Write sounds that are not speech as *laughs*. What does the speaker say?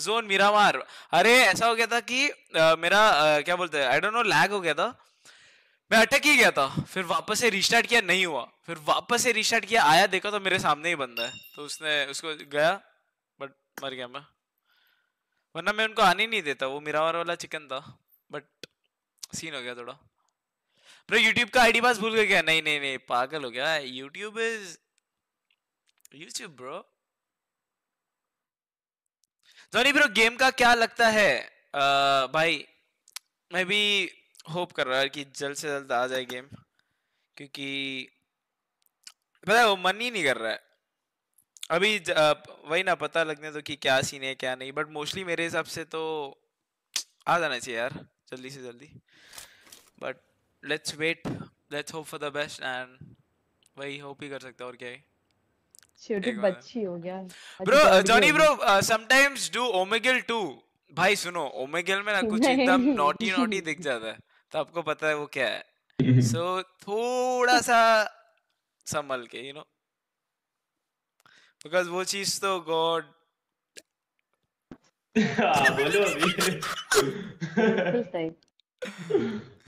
zone Miramar अरे ऐसा हो गया था कि आ, मेरा आ, क्या बोलते हैं आई डोंट नो लैग हो गया था मैं अटक ही गया था फिर वापस से रिस्टार्ट किया नहीं हुआ फिर वापस से रिस्टार्ट किया आया देखा तो मेरे सामने ही बंदा है तो उसने उसको गया बट मर गया मैं वरना मैं उनको आने नहीं देता वो मीरामार वाला चिकन था बट सीन हो गया थोड़ा पर यूट्यूब का आईडी पास भूल गया क्या नहीं नहीं नहीं पागल हो गया YouTube is YouTube bro Johnny bro game का क्या लगता है आ, भाई मैं भी होप कर रहा है कि जल्द से जल्द आ जाए गेम क्योंकि पता है वो मन ही नहीं कर रहा है अभी वही ना पता लगने तो कि क्या सीन है क्या नहीं बट मोस्टली मेरे हिसाब से तो आ जाना चाहिए यार जल्दी से जल्दी but let's wait let's hope for the best and वही होप ही कर सकता और क्या है bro Johnny bro sometimes do Omegle too भाई सुनो ओमेगल में ना *laughs* कुछ एकदम नॉटी नॉटी दिख जाता है तो आपको पता है वो क्या है सो *laughs* so, थोड़ा सा संभल के यू नो बिकॉज वो चीज तो गॉड *laughs* हाँ, बोलो अभी